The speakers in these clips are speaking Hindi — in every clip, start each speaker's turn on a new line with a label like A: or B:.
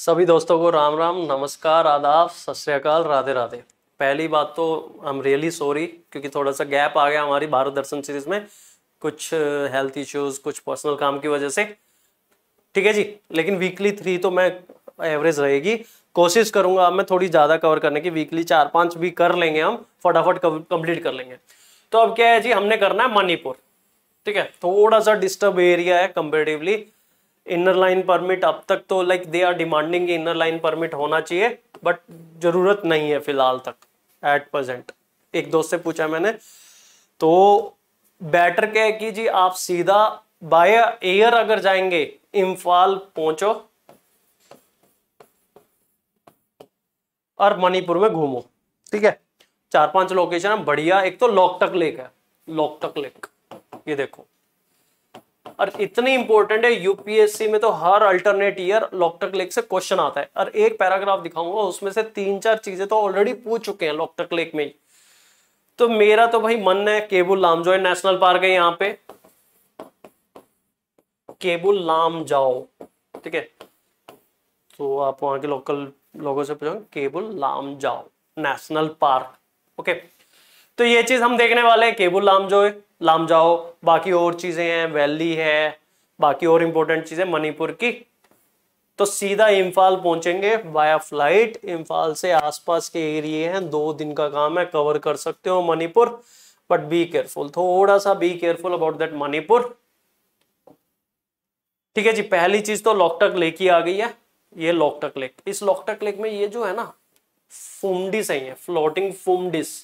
A: सभी दोस्तों को राम राम नमस्कार आदाब सत राधे राधे पहली बात तो आई एम रियली सॉरी क्योंकि थोड़ा सा गैप आ गया हमारी भारत दर्शन सीरीज में कुछ हेल्थ इश्यूज कुछ पर्सनल काम की वजह से ठीक है जी लेकिन वीकली थ्री तो मैं एवरेज रहेगी कोशिश करूंगा अब मैं थोड़ी ज़्यादा कवर करने की वीकली चार पाँच भी कर लेंगे हम फटाफट कंप्लीट कर लेंगे तो अब क्या है जी हमने करना है मणिपुर ठीक है थोड़ा सा डिस्टर्ब एरिया है कंपेरेटिवली इनर लाइन परमिट अब तक तो like they are demanding inner line permit होना चाहिए बट ज़रूरत नहीं है फिलहाल तक एट प्रेजेंट एक दोस्त से पूछा मैंने तो बेटर क्या है कि जी आप सीधा बाय एयर अगर जाएंगे इम्फाल पहुंचो और मणिपुर में घूमो ठीक है चार पांच लोकेशन है बढ़िया एक तो लोकटक लेक है लोकटक लेक ये देखो और इतनी इंपॉर्टेंट है यूपीएससी में तो हर अल्टरनेट ईयर लॉकटक लेक से क्वेश्चन आता है और एक पैराग्राफ दिखाऊंगा उसमें से तीन चार चीजें तो ऑलरेडी पूछ चुके हैं लॉकटक लेक में तो मेरा तो भाई मन है केबुल लामजोय नेशनल पार्क है यहां पे केबुल लाम जाओ ठीक है तो आप वहां के लोकल लोगों से पूछोगे केबुल लाम जाओ नेशनल पार्क ओके okay. तो ये चीज हम देखने वाले हैं केबुल लामजो लामजाओ बाकी और चीजें हैं वैली है बाकी और इंपॉर्टेंट चीजें मणिपुर की तो सीधा इम्फाल पहुंचेंगे बाया फ्लाइट इम्फाल से आसपास के एरिए हैं दो दिन का काम है कवर कर सकते हो मणिपुर बट बी केयरफुल थोड़ा सा be careful about that Manipur ठीक है जी पहली चीज तो लॉकटक लेक ही आ गई है ये लॉकटक लेक इस लॉकटक लेक में ये जो है ना फूमडिस है फ्लोटिंग फूमडिस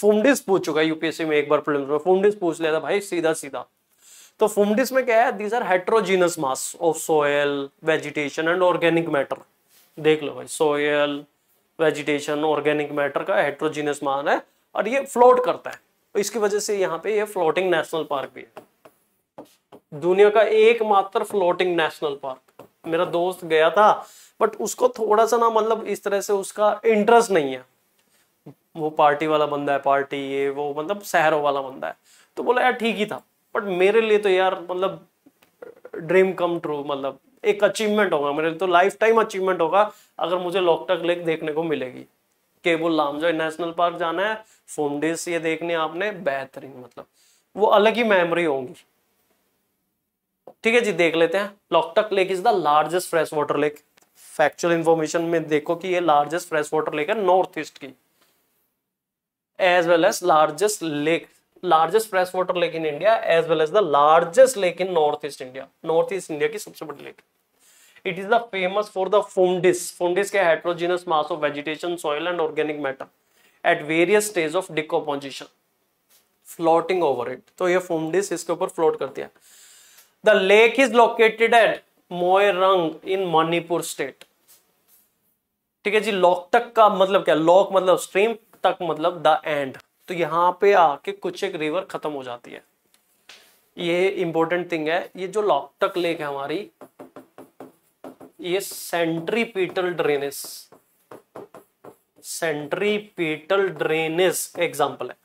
A: फुमडिस पूछ चुका है यूपीएससी में एक बार प्रीलिम्स में फुमडिस पूछ लिया था भाई सीधा सीधा तो फुमडिस में क्या है these are heterogeneous mass of soil vegetation and organic matter देख लो भाई सोयल वेजिटेशन ऑर्गेनिक मैटर का हेट्रोजीनियस मान है और ये फ्लोट करता है तो इसकी वजह से यहाँ पे ये फ्लोटिंग नेशनल पार्क भी है दुनिया का एकमात्र फ्लोटिंग नेशनल पार्क मेरा दोस्त गया था बट उसको थोड़ा सा ना मतलब इस तरह से उसका इंटरेस्ट नहीं है वो पार्टी वाला बंदा है पार्टी ये वो मतलब शहरों वाला बंदा है तो बोला यार ठीक ही था बट मेरे लिए तो यार मतलब ड्रीम कम ट्रू मतलब एक अचीवमेंट होगा मेरे लिए तो लाइफ टाइम अचीवमेंट होगा अगर मुझे लोकटक लेक देखने को मिलेगी केबुल लामजा नेशनल पार्क जाना है फोमडिस ये देखने आपने बेहतरीन मतलब वो अलग ही मेमोरी होंगी ठीक है जी देख लेते हैं Loktak lake is the largest fresh water lake factual information में देखो कि ये लार्जेस्ट फ्रेश वाटर लेक है नॉर्थ ईस्ट की as well as largest lake largest fresh water lake in India as well as the largest lake in north east India north east India की सबसे बड़ी lake it is the famous for the phumdis phumdis के heterogeneous mass of vegetation soil and organic matter at various stage of decomposition floating over it तो ये फोमडिस इसके ऊपर फ्लोट करती है the lake is located at Moirang in Manipur state ठीक है जी लॉकटक का मतलब क्या लॉक मतलब स्ट्रीम तक मतलब द एंड तो यहाँ पे आके कुछ एक रिवर खत्म हो जाती है ये इंपॉर्टेंट थिंग है ये जो लॉकटक लेक है हमारी ये centripetal drainage centripetal drainage example है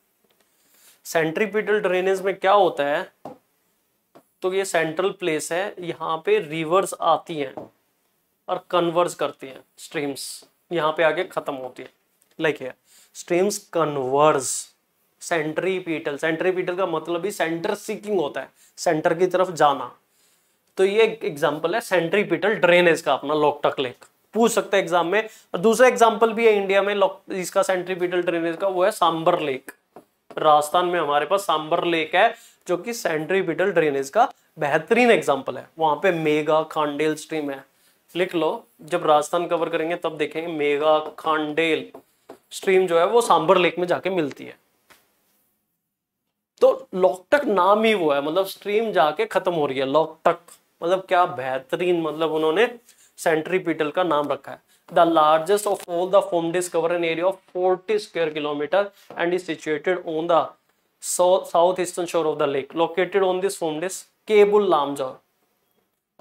A: सेंट्रीपीटल ड्रेनेस में क्या होता है तो ये सेंट्रल प्लेस है यहाँ पे रिवर्स आती हैं और कन्वर्स करती हैं स्ट्रीम्स यहाँ पे आके ख़त्म होती है like like here streams converge centripetal centripetal का मतलब ही सेंटर सीकिंग होता है सेंटर की तरफ जाना तो ये एक एग्जाम्पल है सेंट्रीपीटल ड्रेनेज का अपना लोकटक लेक पूछ सकते हैं एग्जाम में और दूसरा एग्जाम्पल भी है इंडिया में इसका सेंट्रीपीटल ड्रेनेज का वो है सांबर लेक राजस्थान में हमारे पास सांबर लेक है जो कि सेंट्रीपीटल ड्रेनेज का बेहतरीन एग्जाम्पल है वहां पे मेगा खांडेल स्ट्रीम है लिख लो जब राजस्थान कवर करेंगे तब देखेंगे मेगा खांडेल स्ट्रीम जो है वो सांबर लेक में जाके मिलती है तो लॉकटक नाम ही वो है मतलब स्ट्रीम जाके खत्म हो रही है लॉकटक मतलब क्या बेहतरीन मतलब उन्होंने सेंट्री पीटल का नाम रखा है the largest of all the phumdis cover in area of forty square kilometer and is situated on the south eastern shore of the lake located on this phumdis Keibul Lamjao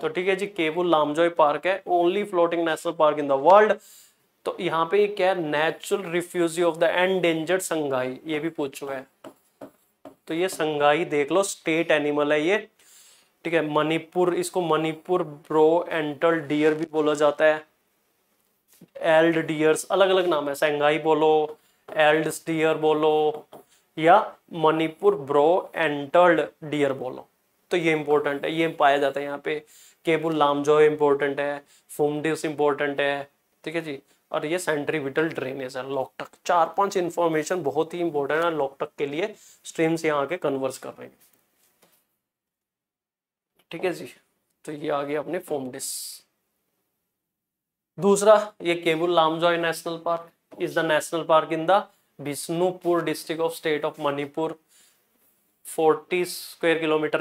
A: तो ठीक है जी केबुल लामजॉय पार्क है only floating national park in the world तो यहाँ पे क्या है natural refugee of the endangered Sangai ये भी पूछ चुका है तो ये संघाई देख लो स्टेट एनिमल है ये ठीक है मणिपुर इसको मणिपुर ब्रो एंटल डियर भी बोला जाता है एल्ड डियर्स अलग अलग नाम है संघाई बोलो एल्ड डियर बोलो या मणिपुर ब्रो एंटल्ड डियर बोलो तो ये इंपॉर्टेंट है ये पाया जाता है यहाँ पे केबुल लामजो इंपॉर्टेंट है फुमडिस इंपॉर्टेंट है ठीक है जी और ये सेंट्रीविटल ड्रेनेज है लॉकटक चार पांच इंफॉर्मेशन बहुत ही इंपॉर्टेंट है लॉकटक के लिए स्ट्रीम से यहाँ के कन्वर्स कर रहे हैं ठीक है जी तो ये आ गया अपने फोम दूसरा ये Keibul Lamjao national park is the national park in the Bishnupur district of state of Manipur 40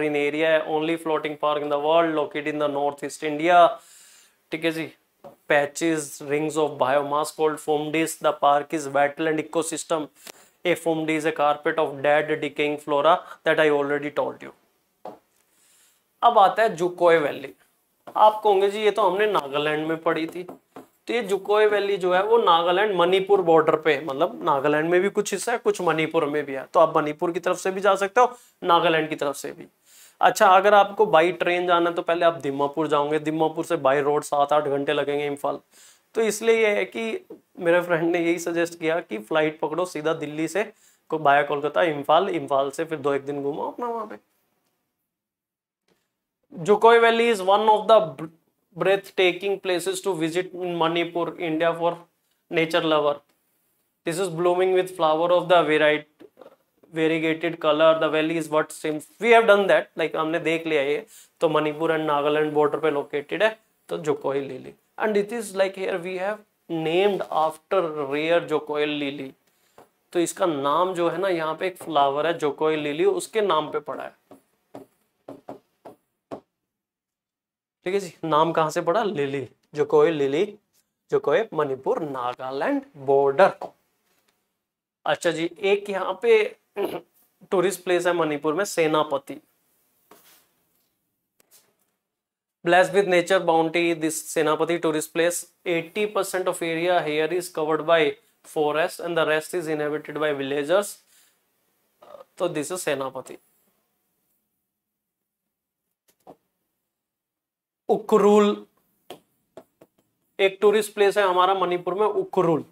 A: in area है only floating park in the world locate in the north east India ठीक है जी patches, rings of biomass called foamdees. The park is wetland ecosystem. A foamdee is a carpet of dead decaying flora that I already told you. अब आता है जुकोए वैली आप कहोगे जी ये तो हमने नागालैंड में पढ़ी थी तो ये जुकोए वैली जो है वो नागालैंड मणिपुर बॉर्डर पे मतलब नागालैंड में भी कुछ हिस्सा है कुछ मणिपुर में भी है तो आप मणिपुर की तरफ से भी जा सकते हो नागालैंड की तरफ से भी अच्छा अगर आपको बाई ट्रेन जाना है तो पहले आप दिमापुर जाओगे दिमापुर से बाई रोड सात आठ घंटे लगेंगे इम्फाल तो इसलिए यह है कि मेरे फ्रेंड ने यही सजेस्ट किया कि फ्लाइट पकड़ो सीधा दिल्ली से को बाया कोलकाता इम्फाल इम्फाल से फिर दो एक दिन घूमो अपना वहां पे Dzukou valley is one of the breath taking places to visit in Manipur India for nature lover this is blooming with flower of the variety variegated colour the valley is what seems we have done that like हमने देख लिया ये तो मणिपुर एंड नागालैंड बॉर्डर पे लोकेटेड है तो Dzukou lily and it is like here we have named after rare Dzukou lily तो इसका नाम जो है ना यहाँ पे एक फ्लावर है कोयल लीली उसके नाम पे पड़ा है ठीक है जी नाम कहाँ से पड़ा लिली लीली लिली कोय मणिपुर नागालैंड बॉर्डर अच्छा जी एक यहाँ पे टूरिस्ट प्लेस है मणिपुर में Senapati bless with nature bounty this Senapati tourist place 80 percent of area here is covered by forest and the rest is inhabited by villagers तो दिस इज सेनापति उकरूल एक टूरिस्ट प्लेस है हमारा मणिपुर में Ukhrul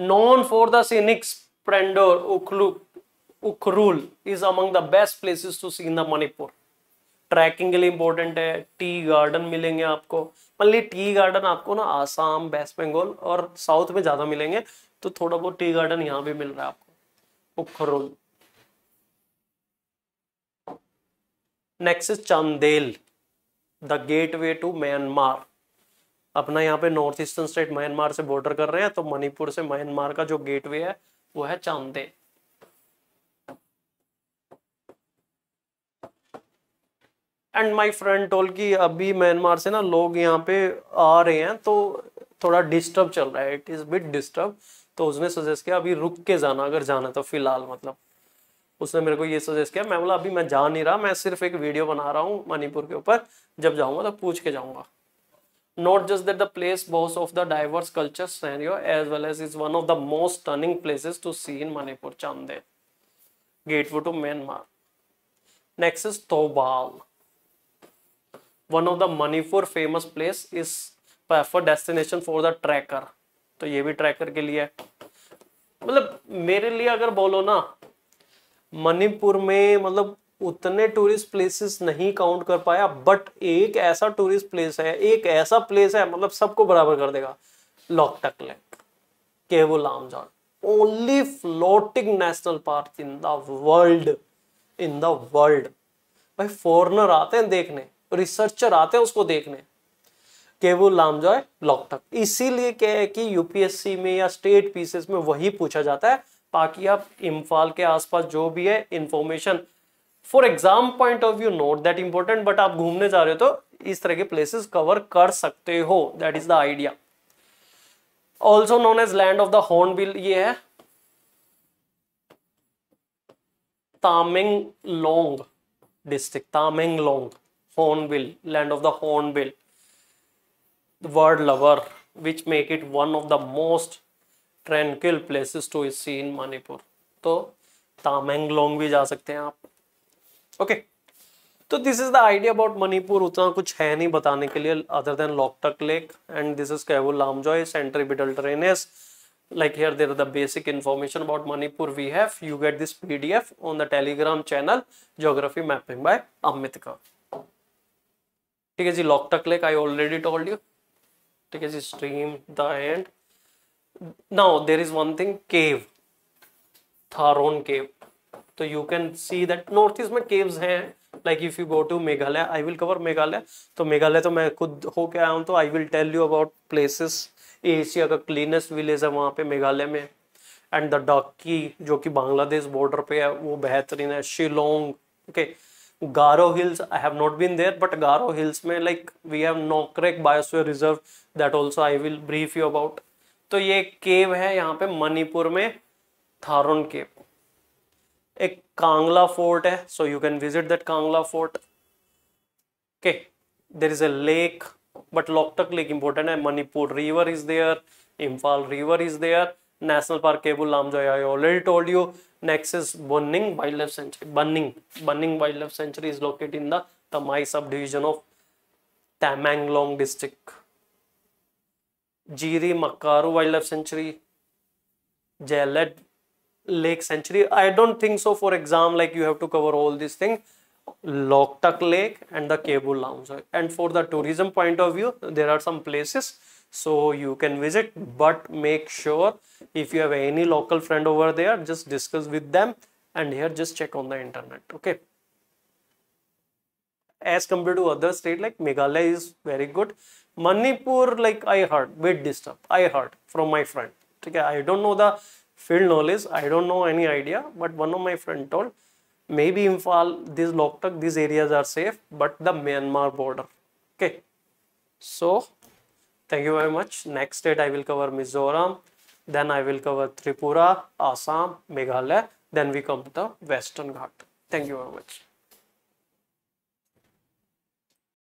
A: known for the scenics Prandor, Ukhluk, Ukhrul is among the best places to see in the Manipur. Trekking के लिए इंपॉर्टेंट है टी गार्डन मिलेंगे आपको ली टी गार्डन आपको ना आसाम वेस्ट बंगाल और साउथ में ज़्यादा मिलेंगे तो थोड़ा बहुत टी गार्डन यहाँ भी मिल रहा है आपको Ukhrul next is Chandel the gateway to Myanmar अपना यहाँ पे नॉर्थ ईस्टर्न स्टेट म्यांमार से बॉर्डर कर रहे हैं तो मणिपुर से म्यांमार का जो गेटवे है वो है चांदे एंड माई फ्रेंड टोल की अभी म्यांमार से ना लोग यहाँ पे आ रहे हैं तो थोड़ा डिस्टर्ब चल रहा है इट इज बिट डिस्टर्ब तो उसने सजेस्ट किया अभी रुक के जाना अगर जाना तो फिलहाल मतलब उसने मेरे को ये सजेस्ट किया मैं बोला अभी मैं जा नहीं रहा मैं सिर्फ एक वीडियो बना रहा हूँ मणिपुर के ऊपर जब जाऊँगा तो पूछ के जाऊँगा not just that the place boasts of the diverse culture scenario as well as is one of the most stunning places to see in Manipur, Chandet. Gateway to Myanmar. Next is Thobal. One of the Manipur famous place is preferred destination for the trekker to ye bhi trekker ke liye matlab mere liye agar bolo na manipur mein matlab उतने टूरिस्ट प्लेसेस नहीं काउंट कर पाया बट एक ऐसा टूरिस्ट प्लेस है एक ऐसा प्लेस है मतलब सबको बराबर कर देगा लॉकटक लेक केवो Lamjao only floating national park in the world in the world भाई फॉरनर आते हैं देखने रिसर्चर आते हैं उसको देखने के वो लामजॉय लॉकटक इसीलिए क्या है कि यूपीएससी में या स्टेट पीसेस में वही पूछा जाता है बाकी आप इम्फाल के आसपास जो भी है information for exam point of view note that important but आप घूमने जा रहे हो तो इस तरह के प्लेसेस कवर कर सकते हो that is the idea also known as land of the hornbill ये है Tamenglong district Tamenglong bill land of the hornbill word lover which make it one of the most tranquil places to see in Manipur तो तामेंगलोंग भी जा सकते हैं आप ओके तो this is the idea about Manipur उतना कुछ है नहीं बताने के लिए other than Loktak lake and this is Keibul Lamjao सेंट्रीबिडल ट्रेनेस like here there are the basic information about Manipur we have you get this PDF on the telegram channel geography mapping by Amit Khan ठीक है जी Loktak lake I already told you ठीक है जी stream the end now there is one thing cave Tharon cave तो you can see that north east में केव्स हैं like if you go to Meghalaya I will cover Meghalaya तो मेघालय तो मैं खुद होके आया हूँ तो I will tell you about places Asia का क्लीनेस्ट विलेज है वहाँ पे मेघालय में एंड द डाकी जो कि बांग्लादेश बॉर्डर पे है वो बेहतरीन है Shillong okay Garo hills I have not been there but Garo hills में like we have Nokrek biosphere reserve that also I will brief you about तो ये केव है यहाँ पे मणिपुर में थारोन केव एक कांगला फोर्ट है so you can visit that Kangla fort okay there is a lake but Loktak lake important है Manipur river is there Imphal river is there national park Keibul Lamjao I already told you next is Bunning wildlife sanctuary Bunning Bunning wildlife sanctuary is locate in the Tamei subdivision of Tamenglong district Jiri Makru wildlife sanctuary Zeilad lake century. I don't think so for exam like you have to cover all these things. Loktak Lake and the Cable Lounge. And for the tourism point of view, there are some places so you can visit but make sure if you have any local friend over there just discuss with them and here just check on the internet okay as compared to other state like meghalaya is very good manipur like i heard bit disturbed i heard from my friend okay i don't know the field knowledge, I don't know any idea, but one of my friend told, maybe Imphal, this Loktak, these areas are safe, but the Myanmar border. Okay. So, thank you very much. Next state I will cover Mizoram, then I will cover Tripura, Assam, Meghalaya, then we come to the Western Ghat. Thank you very much.